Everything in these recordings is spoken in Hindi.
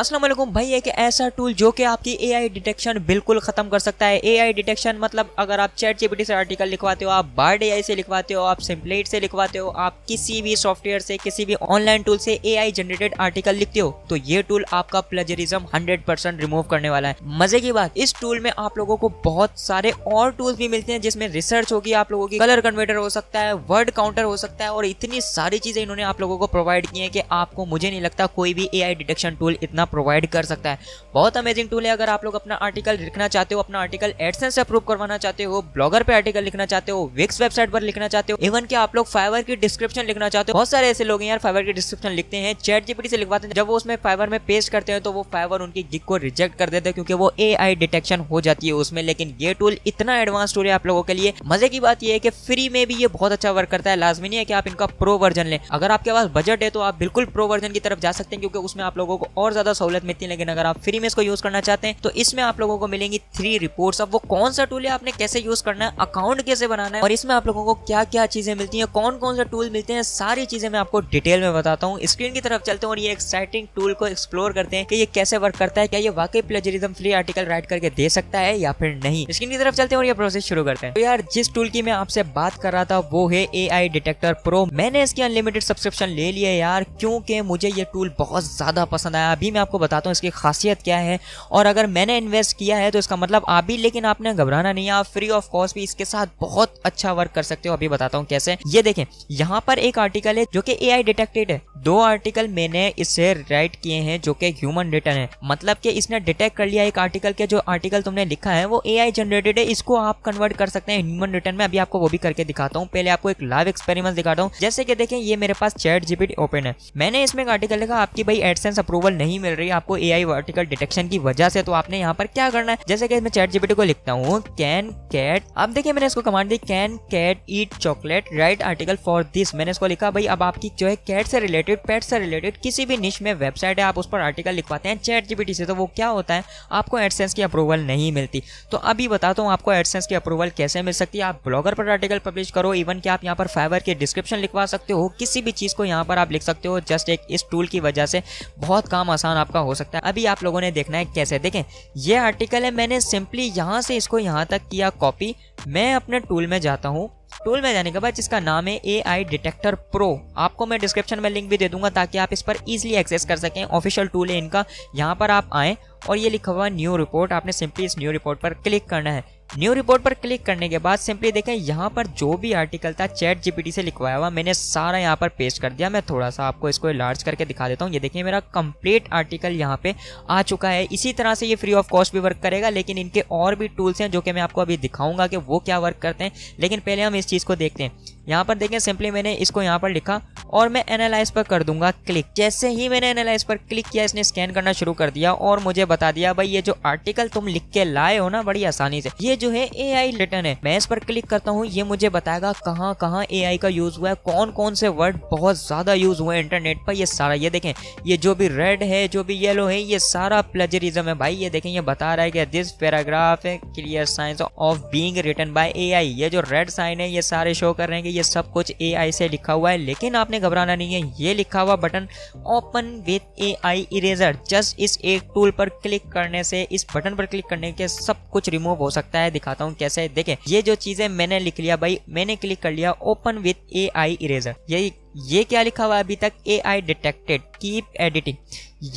असलम भाई एक ऐसा टूल जो कि आपकी एआई डिटेक्शन बिल्कुल ख़त्म कर सकता है एआई डिटेक्शन मतलब अगर आप चैट जीपीटी से आर्टिकल लिखवाते हो आप बार्ड एआई से लिखवाते हो आप सिम्पलेट से लिखवाते हो आप किसी भी सॉफ्टवेयर से किसी भी ऑनलाइन टूल से एआई जनरेटेड आर्टिकल लिखते हो तो ये टूल आपका प्लेजरिज्म परसेंट रिमूव करने वाला है मजे की बात इस टूल में आप लोगों को बहुत सारे और टूल्स भी मिलते हैं जिसमें रिसर्च होगी आप लोगों की कलर कन्वर्टर हो सकता है वर्ड काउंटर हो सकता है और इतनी सारी चीज़ें इन्होंने आप लोगों को प्रोवाइड की है कि आपको मुझे नहीं लगता कोई भी ए डिटेक्शन टूल इतना खाना प्रोवाइड कर सकता है बहुत अमेजिंग टूल है अगर आप लोग अपना आर्टिकल लिखना चाहते हो अपना आर्टिकल एडसेंस अप्रूव करवाना चाहते हो ब्लॉगर पे आर्टिकल लिखना चाहते हो विक्स वेबसाइट पर लिखना चाहते हो इवन की आप लोग फाइवर की डिस्क्रिप्शन लिखना चाहते हो बहुत सारे ऐसे लोग यार फाइवर की डिस्क्रिप्शन लिखते हैं चैट जीपीटी से लिखवाते हैं जब वो उसमें फाइवर में पेस्ट करते हैं तो वो फाइवर उनकी गिग को रिजेक्ट कर देते हैं क्योंकि वो ए डिटेक्शन हो जाती है उसमें लेकिन ये टूल इतना एडवांस टूल है आप लोगों के लिए मजे की बात यह है कि फ्री में भी ये बहुत अच्छा वर्क करता है लाजमी नहीं है कि आप इनका प्रो वर्जन लें अगर आपके पास बजट है तो आप बिल्कुल प्रो वर्जन की तरफ जा सकते हैं क्योंकि उसमें आप लोगों को और ज्यादा ज्यादा सहूलत मिलती है लेकिन अगर आप फ्री में इसको यूज करना चाहते हैं तो इसमें आप लोगों को मिलेंगी थ्री रिपोर्ट अब वो कौन सा टूल है आपने कैसे यूज करना है अकाउंट कैसे बनाना है और इसमें आप लोगों को क्या क्या चीजें मिलती है कौन कौन सा टूल मिलते हैं सारी चीजें मैं आपको डिटेल में बताता हूँ स्क्रीन की तरफ चलते हैं और ये एक्साइटिंग टूल को एक्सप्लोर करते हैं कि ये कैसे वर्क करता है क्या ये वाकई प्लेजरिज्म फ्री आर्टिकल राइट करके दे सकता है या फिर नहीं स्क्रीन की तरफ चलते हैं और ये प्रोसेस शुरू करते हैं तो यार जिस टूल की मैं आपसे बात कर रहा था वो है ए आई डिटेक्टर प्रो मैंने इसकी अनलिमिटेड सब्सक्रिप्शन ले लिया यार क्योंकि मुझे ये टूल बहुत ज्यादा पसंद आया अभी मैं आपको बताता हूँ इसकी खासियत क्या है और अगर मैंने इन्वेस्ट किया है तो इसका मतलब आप भी लेकिन आपने घबराना नहीं है आप फ्री ऑफ कॉस्ट भी इसके साथ बहुत अच्छा वर्क कर सकते हो अभी बताता हूँ कैसे ये देखें यहाँ पर एक आर्टिकल है जो कि ए डिटेक्टेड है दो आर्टिकल मैंने इससे राइट किए हैं जो कि ह्यूमन रिटर्न है मतलब कि इसने डिटेक्ट कर लिया एक आर्टिकल के जो आर्टिकल तुमने लिखा है वो ए जनरेटेड है इसको आप कन्वर्ट कर सकते हैं ह्यूमन रिटर्न में अभी आपको वो भी करके दिखाता हूँ पहले आपको एक लाइव एक्सपेरिमेंट दिखाता हूँ जैसे कि देखें ये मेरे पास चैट जीपीटी ओपन है मैंने इसमें एक आर्टिकल लिखा आपकी भाई एडसेंस अप्रूवल नहीं मिल चल रही है आपको ए वर्टिकल डिटेक्शन की वजह से तो आपने यहाँ पर क्या करना है जैसे कि मैं चैट जीपीटी को लिखता हूँ कैन कैट अब देखिए मैंने इसको कमांड दी can cat eat chocolate write article for this मैंने इसको लिखा भाई अब आपकी जो है कैट से रिलेटेड पेट से रिलेटेड किसी भी निश में वेबसाइट है आप उस पर आर्टिकल लिखवाते हैं चैट जीपीटी से तो वो क्या होता है आपको एडसेंस की अप्रूवल नहीं मिलती तो अभी बताता हूँ आपको एडसेंस की अप्रूवल कैसे मिल सकती है आप ब्लॉगर पर आर्टिकल पब्लिश करो इवन कि आप यहाँ पर फाइवर के डिस्क्रिप्शन लिखवा सकते हो किसी भी चीज़ को यहाँ पर आप लिख सकते हो जस्ट एक इस टूल की वजह से बहुत काम आसान आपका हो सकता है अभी आप लोगों ने देखना है कैसे देखें ये आर्टिकल है मैंने सिंपली यहाँ से इसको यहाँ तक किया कॉपी मैं अपने टूल में जाता हूँ टूल में जाने के बाद जिसका नाम है ए आई डिटेक्टर प्रो आपको मैं डिस्क्रिप्शन में लिंक भी दे दूंगा ताकि आप इस पर इजीली एक्सेस कर सकें ऑफिशियल टूल है इनका यहाँ पर आप आएँ और ये लिखा हुआ न्यू रिपोर्ट आपने सिंपली इस न्यू रिपोर्ट पर क्लिक करना है न्यू रिपोर्ट पर क्लिक करने के बाद सिंपली देखें यहाँ पर जो भी आर्टिकल था चैट जीपीटी से लिखवाया हुआ मैंने सारा यहाँ पर पेस्ट कर दिया मैं थोड़ा सा आपको इसको लार्ज करके दिखा देता हूँ ये देखिए मेरा कंप्लीट आर्टिकल यहाँ पे आ चुका है इसी तरह से ये फ्री ऑफ कॉस्ट भी वर्क करेगा लेकिन इनके और भी टूल्स हैं जो कि मैं आपको अभी दिखाऊंगा कि वो क्या वर्क करते हैं लेकिन पहले हम इस चीज़ को देखते हैं यहाँ पर देखें सिंपली मैंने इसको यहाँ पर लिखा और मैं एनालाइज पर कर दूंगा क्लिक जैसे ही मैंने एनालाइज पर क्लिक किया इसने स्कैन करना शुरू कर दिया और मुझे बता दिया भाई ये जो आर्टिकल तुम लिख के लाए हो ना बड़ी आसानी से ये जो है ए आई रिटर्न है मैं इस पर क्लिक करता हूँ ये मुझे बताएगा कहाँ कहाँ ए आई का यूज हुआ है कौन कौन से वर्ड बहुत ज्यादा यूज हुए इंटरनेट पर ये सारा ये देखें ये जो भी रेड है जो भी येलो है ये सारा प्लेजरिज्म है भाई ये देखें ये बता रहा है कि दिस पैराग्राफ है clear signs of being written by A I ये जो रेड साइन है ये सारे शो कर रहे हैं ये सब कुछ ए से लिखा हुआ है लेकिन आपने घबराना नहीं है ये लिखा हुआ button open with A I eraser just इस एक टूल पर क्लिक करने से इस बटन पर क्लिक करने के सब कुछ रिमूव हो सकता है दिखाता हूँ कैसे देखें ये जो चीज़ें मैंने लिख लिया भाई मैंने क्लिक कर लिया ओपन विथ ए इरेजर यही ये क्या लिखा हुआ है अभी तक A I detected keep editing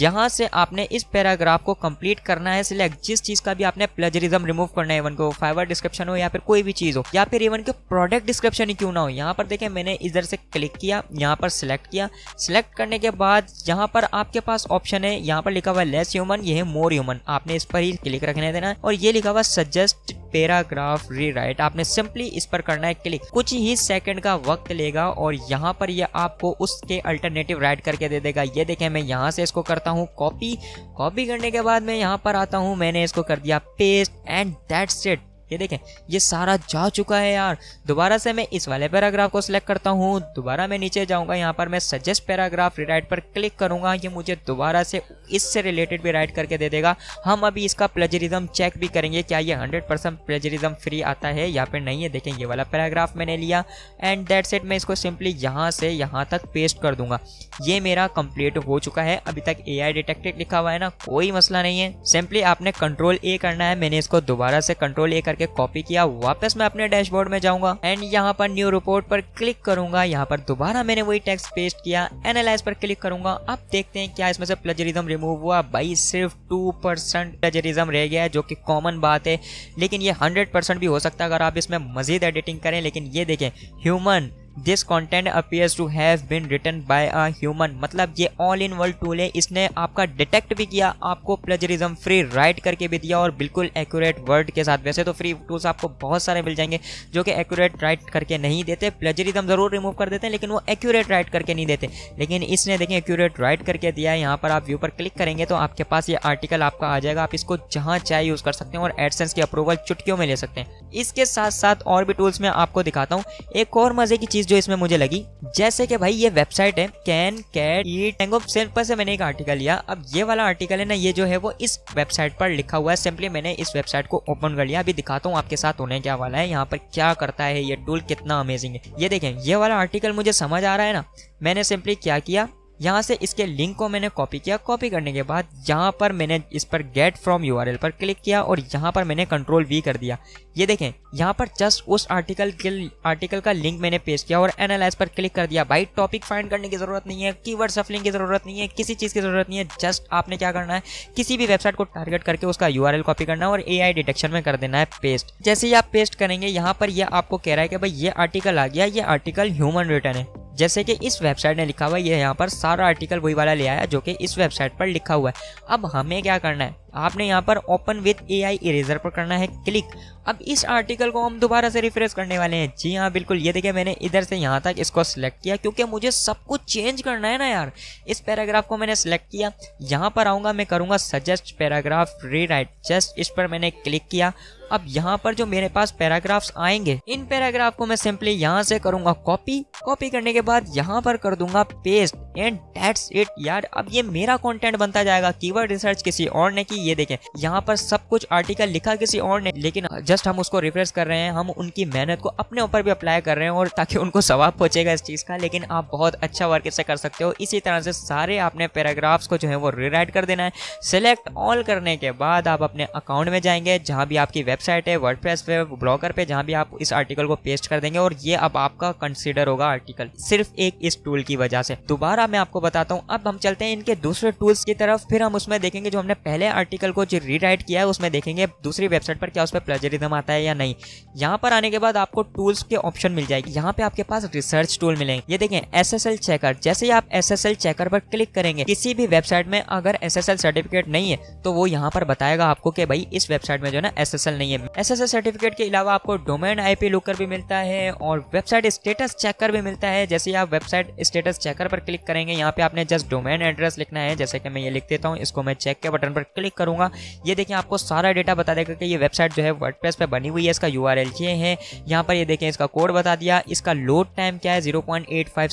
यहाँ से आपने इस पैराग्राफ को कंप्लीट करना है सिलेक्ट जिस चीज़ का भी आपने प्लेजरिज्म रिमूव करना है इवन को फाइवर डिस्क्रिप्शन हो या फिर कोई भी चीज़ हो या फिर इवन के प्रोडक्ट डिस्क्रिप्शन ही क्यों ना हो यहाँ पर देखें मैंने इधर से क्लिक किया यहाँ पर सिलेक्ट किया सिलेक्ट करने के बाद यहाँ पर आपके पास ऑप्शन है यहाँ पर लिखा हुआ है लेस ह्यूमन ये है मोर ह्यूमन आपने इस पर ही क्लिक रखने देना है और ये लिखा हुआ सजेस्ट पैराग्राफ रीराइट आपने सिंपली इस पर करना है क्लिक कुछ ही सेकंड का वक्त लेगा और यहाँ पर ये आपको उसके अल्टरनेटिव राइट करके दे देगा ये देखें मैं यहाँ से इसको करता हूँ कॉपी कॉपी करने के बाद मैं यहाँ पर आता हूँ मैंने इसको कर दिया पेस्ट एंड दैट सेट ये देखें ये सारा जा चुका है यार दोबारा से मैं इस वाले पैराग्राफ को सिलेक्ट करता हूँ दोबारा मैं नीचे जाऊँगा यहाँ पर मैं सजेस्ट पैराग्राफ रिराइट पर क्लिक करूँगा ये मुझे दोबारा से इससे रिलेटेड भी राइट करके दे देगा हम अभी इसका प्लेजरिज्म चेक भी करेंगे क्या ये हंड्रेड परसेंट प्लेजरिज्म फ्री आता है या फिर नहीं है देखें ये वाला पैराग्राफ मैंने लिया एंड दैट सेट मैं इसको सिंपली यहाँ से यहाँ तक पेस्ट कर दूंगा ये मेरा कंप्लीट हो चुका है अभी तक ए आई डिटेक्टेड लिखा हुआ है ना कोई मसला नहीं है सिंपली आपने कंट्रोल ए करना है मैंने इसको दोबारा से कंट्रोल ए कर करके कॉपी किया वापस मैं अपने डैशबोर्ड में जाऊंगा एंड यहाँ पर न्यू रिपोर्ट पर क्लिक करूंगा यहाँ पर दोबारा मैंने वही टेक्स्ट पेस्ट किया एनालाइज पर क्लिक करूंगा अब देखते हैं क्या इसमें से प्लेजरिज्म रिमूव हुआ भाई सिर्फ टू परसेंट प्लेजरिज्म रह गया है जो कि कॉमन बात है लेकिन ये हंड्रेड परसेंट भी हो सकता है अगर आप इसमें मजीद एडिटिंग करें लेकिन ये देखें human this content appears to have been return by a human मतलब ये ऑल इन वर्ल्ड टूल है इसने आपका डिटेक्ट भी किया आपको प्लेजरिज्म फ्री राइट करके भी दिया और बिल्कुल एक्यूरेट वर्ड के साथ वैसे तो फ्री टूल्स आपको बहुत सारे मिल जाएंगे जो कि एक्यूरेट राइट करके नहीं देते प्लेजरिज्म ज़रूर रिमूव कर देते हैं लेकिन वो एक्यूरेट राइट करके नहीं देते लेकिन इसने देखें एक्यूरेट राइट करके दिया है यहाँ पर आप व्यू पर क्लिक करेंगे तो आपके पास ये आर्टिकल आपका आ जाएगा आप इसको जहाँ चाहे यूज़ कर सकते हैं और एडसेंस की अप्रूवल चुटकियों में ले सकते हैं इसके साथ साथ और भी टूल्स मैं आपको दिखाता हूँ एक और मज़े की चीज़ चीज जो इसमें मुझे लगी जैसे कि भाई ये वेबसाइट है कैन कैट ई टैंगो पर से मैंने एक आर्टिकल लिया अब ये वाला आर्टिकल है ना ये जो है वो इस वेबसाइट पर लिखा हुआ है सिंपली मैंने इस वेबसाइट को ओपन कर लिया अभी दिखाता हूँ आपके साथ होने क्या वाला है यहाँ पर क्या करता है ये टूल कितना अमेजिंग है ये देखें ये वाला आर्टिकल मुझे समझ आ रहा है ना मैंने सिंपली क्या किया यहाँ से इसके लिंक को मैंने कॉपी किया कॉपी करने के बाद यहाँ पर मैंने इस पर गेट फ्रॉम यू पर क्लिक किया और यहाँ पर मैंने कंट्रोल वी कर दिया ये देखें यहाँ पर जस्ट उस आर्टिकल के आर्टिकल का लिंक मैंने पेश किया और एनालाइज पर क्लिक कर दिया भाई टॉपिक फाइंड करने की ज़रूरत नहीं है वर्ड सफलिंग की ज़रूरत नहीं है किसी चीज़ की ज़रूरत नहीं है जस्ट आपने क्या करना है किसी भी वेबसाइट को टारगेट करके उसका यू कॉपी करना है और ए डिटेक्शन में कर देना है पेस्ट जैसे ही आप पेस्ट करेंगे यहाँ पर यह आपको कह रहा है कि भाई ये आर्टिकल आ गया ये आर्टिकल ह्यूमन रिटर्न है जैसे कि इस वेबसाइट ने लिखा हुआ है यह यहाँ पर सारा आर्टिकल वही वाला ले आया जो कि इस वेबसाइट पर लिखा हुआ है अब हमें क्या करना है आपने यहाँ पर ओपन विथ ए इरेजर पर करना है क्लिक अब इस आर्टिकल को हम दोबारा से रिफ्रेश करने वाले हैं जी हाँ बिल्कुल ये देखिए मैंने इधर से यहाँ तक इसको सिलेक्ट किया क्योंकि मुझे सब कुछ चेंज करना है ना यार इस पैराग्राफ को मैंने सेलेक्ट किया यहाँ पर आऊँगा मैं करूँगा suggest paragraph rewrite just इस पर मैंने क्लिक किया अब यहाँ पर जो मेरे पास पैराग्राफ्स आएंगे इन पैराग्राफ को मैं सिंपली यहाँ से करूँगा कॉपी कॉपी करने के बाद यहाँ पर कर दूंगा पेस्ट एंड डेट्स इट यार अब ये मेरा कंटेंट बनता जाएगा कीवर्ड रिसर्च किसी और ने की ये देखें यहाँ पर सब कुछ आर्टिकल लिखा किसी और ने लेकिन जस्ट हम उसको रिफ्रेश कर रहे हैं हम उनकी मेहनत को अपने ऊपर भी अप्लाई कर रहे हैं और ताकि उनको स्वाब पहुंचेगा इस चीज़ का लेकिन आप बहुत अच्छा वर्क इससे कर सकते हो इसी तरह से सारे आपने पैराग्राफ्स को जो है वो रिराइट कर देना है सिलेक्ट ऑल करने के बाद आप अपने अकाउंट में जाएंगे जहां भी आपकी वेबसाइट है वर्ड पे ब्लॉगर पे जहाँ भी आप इस आर्टिकल को पेस्ट कर देंगे और ये अब आपका कंसिडर होगा आर्टिकल सिर्फ एक इस टूल की वजह से दोबारा अब मैं आपको बताता हूँ अब हम चलते हैं इनके दूसरे टूल्स की तरफ फिर हम उसमें देखेंगे जो हमने पहले आर्टिकल को जो रीराइट किया है उसमें देखेंगे दूसरी वेबसाइट पर क्या उस पर प्लेजरिज्म आता है या नहीं यहाँ पर आने के बाद आपको टूल्स के ऑप्शन मिल जाएगी यहाँ पे आपके पास रिसर्च टूल मिलेंगे ये देखें एस एस एल चेकर जैसे ही आप एस एस एल चेकर पर क्लिक करेंगे किसी भी वेबसाइट में अगर एस एस एल सर्टिफिकेट नहीं है तो वो यहाँ पर बताएगा आपको कि भाई इस वेबसाइट में जो ना एस एस एल नहीं है एस एस एल सर्टिफिकेट के अलावा आपको डोमेन आई पी लुकर भी मिलता है और वेबसाइट स्टेटस चेकर भी मिलता है जैसे आप वेबसाइट स्टेटस चेकर पर क्लिक करेंगे यहाँ पे आपने जस्ट डोमेन एड्रेस लिखना है जैसे कि मैं ये लिख देता हूँ इसको मैं चेक के बटन पर क्लिक करूँगा ये देखिए आपको सारा डेटा बता देगा कि ये वेबसाइट जो है वर्ड पे बनी हुई है इसका यू आर ये है यहाँ पर ये देखें इसका कोड बता दिया इसका लोड टाइम क्या है जीरो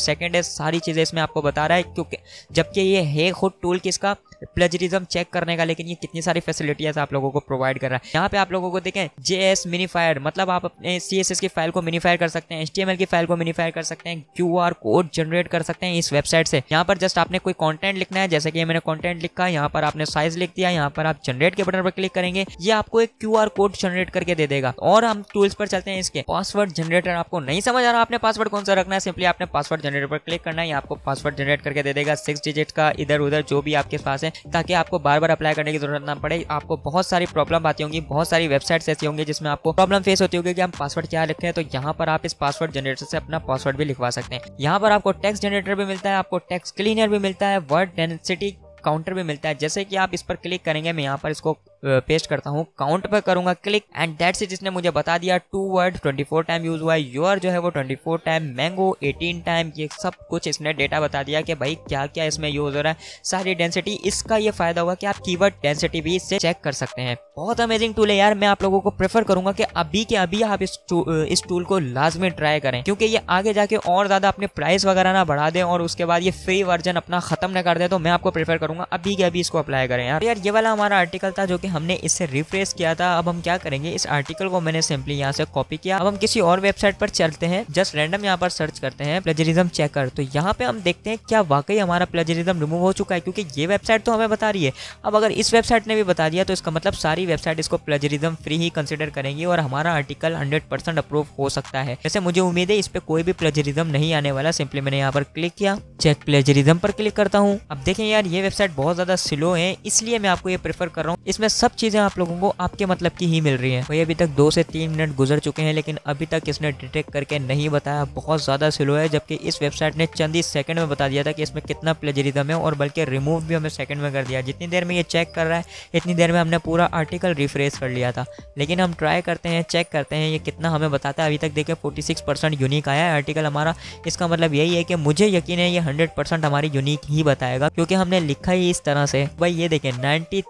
सेकंड है सारी चीज़ें इसमें आपको बता रहा है क्योंकि जबकि ये है खुद टूल कि इसका प्लेजरिज्म चेक करने का लेकिन ये कितनी सारी फैसिलिटीज आप लोगों को प्रोवाइड कर रहा है यहाँ पे आप लोगों को देखें जे एस मिनीफायर मतलब आप अपने सी की फाइल को मिनीफायर कर सकते हैं एच की फाइल को मिनीफायर कर सकते हैं क्यू कोड जनरेट कर सकते हैं इस वेबसाइट वेबसाइट से यहाँ पर जस्ट आपने कोई कॉन्टेंट लिखना है जैसे कि मैंने कॉन्टेंट लिखा यहाँ पर आपने साइज लिख दिया यहाँ पर आप जनरेट के बटन पर क्लिक करेंगे ये आपको एक क्यू कोड जनरेट करके दे देगा और हम टूल्स पर चलते हैं इसके पासवर्ड जनरेटर आपको नहीं समझ आ रहा आपने पासवर्ड कौन सा रखना है सिंपली आपने पासवर्ड जनरेटर पर क्लिक करना है आपको पासवर्ड जनरेट करके दे देगा सिक्स डिजिट का इधर उधर जो भी आपके पास है ताकि आपको बार बार अप्लाई करने की जरूरत ना पड़े आपको बहुत सारी प्रॉब्लम आती होंगी बहुत सारी वेबसाइट्स ऐसी होंगी जिसमें आपको प्रॉब्लम फेस होती होगी कि हम पासवर्ड क्या लिखते हैं तो यहाँ पर आप इस पासवर्ड जनरेटर से अपना पासवर्ड भी लिखवा सकते हैं यहाँ पर आपको टेक्स्ट जनरेटर भी मिलता है आपको आपको टेक्स्ट क्लीनर भी मिलता है वर्ड डेंसिटी काउंटर भी मिलता है जैसे कि आप इस पर क्लिक करेंगे मैं यहाँ पर इसको पेस्ट करता हूँ काउंट पर करूंगा क्लिक एंड दैट से जिसने मुझे बता दिया टू वर्ड 24 टाइम यूज हुआ है योर जो है वो 24 टाइम मैंगो 18 टाइम ये सब कुछ इसने डेटा बता दिया कि भाई क्या क्या इसमें यूज हो रहा है सारी डेंसिटी इसका ये फायदा हुआ कि आप की डेंसिटी भी इससे चेक कर सकते हैं बहुत अमेजिंग टूल है यार मैं आप लोगों को प्रेफर करूंगा कि अभी के अभी आप इस टूल को लाजमी ट्राई करें क्योंकि ये आगे जाके और ज्यादा अपने प्राइस वगैरह ना बढ़ा दें और उसके बाद ये फ्री वर्जन अपना खत्म ना कर दे तो मैं आपको प्रेफर करूंगा अभी के अभी इसको अप्लाई करें यार तो यार ये वाला हमारा आर्टिकल था जो कि हमने इसे रिफ्रेश किया था अब हम क्या करेंगे इस आर्टिकल को मैंने सिंपली यहाँ से कॉपी किया अब हम किसी और वेबसाइट पर चलते हैं जस्ट रैंडम यहाँ पर सर्च करते हैं प्लेजरिज्म चेकर तो यहाँ पे हम देखते हैं क्या वाकई हमारा प्लेजरिज्म रिमूव हो चुका है क्योंकि ये वेबसाइट तो हमें बता रही है अब अगर इस वेबसाइट ने भी बता दिया तो इसका मतलब सारी वेबसाइट इसको प्लेजरिज्म फ्री ही कंसिडर करेंगी और हमारा आर्टिकल हंड्रेड अप्रूव हो सकता है जैसे मुझे उम्मीद है इस पर कोई भी प्लेजरिज्म नहीं आने वाला सिंपली मैंने यहाँ पर क्लिक किया चेक प्लेजरिज्म पर क्लिक करता हूँ अब देखें यार ये वेबसाइट बहुत ज्यादा स्लो है इसलिए मैं आपको ये प्रेफर कर रहा हूँ इसमें सब चीज़ें आप लोगों को आपके मतलब की ही मिल रही है वही अभी तक दो से तीन मिनट गुजर चुके हैं लेकिन अभी तक इसने डिटेक्ट करके नहीं बताया बहुत ज़्यादा स्लो है जबकि इस वेबसाइट ने चंद ही सेकंड में बता दिया था कि इसमें कितना प्लेजरिदम है और बल्कि रिमूव भी हमें सेकंड में कर दिया जितनी देर में ये चेक कर रहा है इतनी देर में हमने पूरा आर्टिकल रिफ्रेश कर लिया था लेकिन हम ट्राई करते हैं चेक करते हैं ये कितना हमें बताता है अभी तक देखिए फोर्टी यूनिक आया है आर्टिकल हमारा इसका मतलब यही है कि मुझे यकीन है ये हंड्रेड हमारी यूनिक ही बताएगा क्योंकि हमने लिखा ही इस तरह से भाई ये देखें नाइन्टी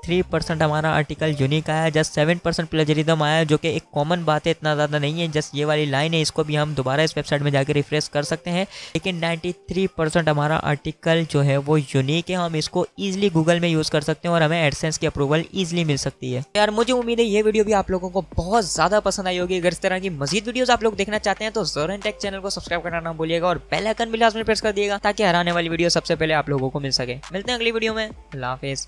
हमारा आर्टिकल यूनिक आया जस्ट सेवन परसेंट प्लेजरिज्म आया जो कि एक कॉमन बात है इतना ज़्यादा नहीं है जस्ट ये वाली लाइन है इसको भी हम दोबारा इस वेबसाइट में जाकर रिफ्रेश कर सकते हैं लेकिन नाइन्टी थ्री परसेंट हमारा आर्टिकल जो है वो यूनिक है हम इसको ईजिली गूगल में यूज़ कर सकते हैं और हमें एडसेंस की अप्रूवल ईजिली मिल सकती है तो यार मुझे उम्मीद है ये वीडियो भी आप लोगों को बहुत ज़्यादा पसंद आई होगी अगर इस तरह की मजीद वीडियोज़ आप लोग देखना चाहते हैं तो जोरन टेक चैनल को सब्सक्राइब करना ना भूलिएगा और बेल आइकन भी लास्ट में प्रेस कर दिएगा ताकि हराने वाली वीडियो सबसे पहले आप लोगों को मिल सके मिलते हैं अगली वीडियो में हाफिज़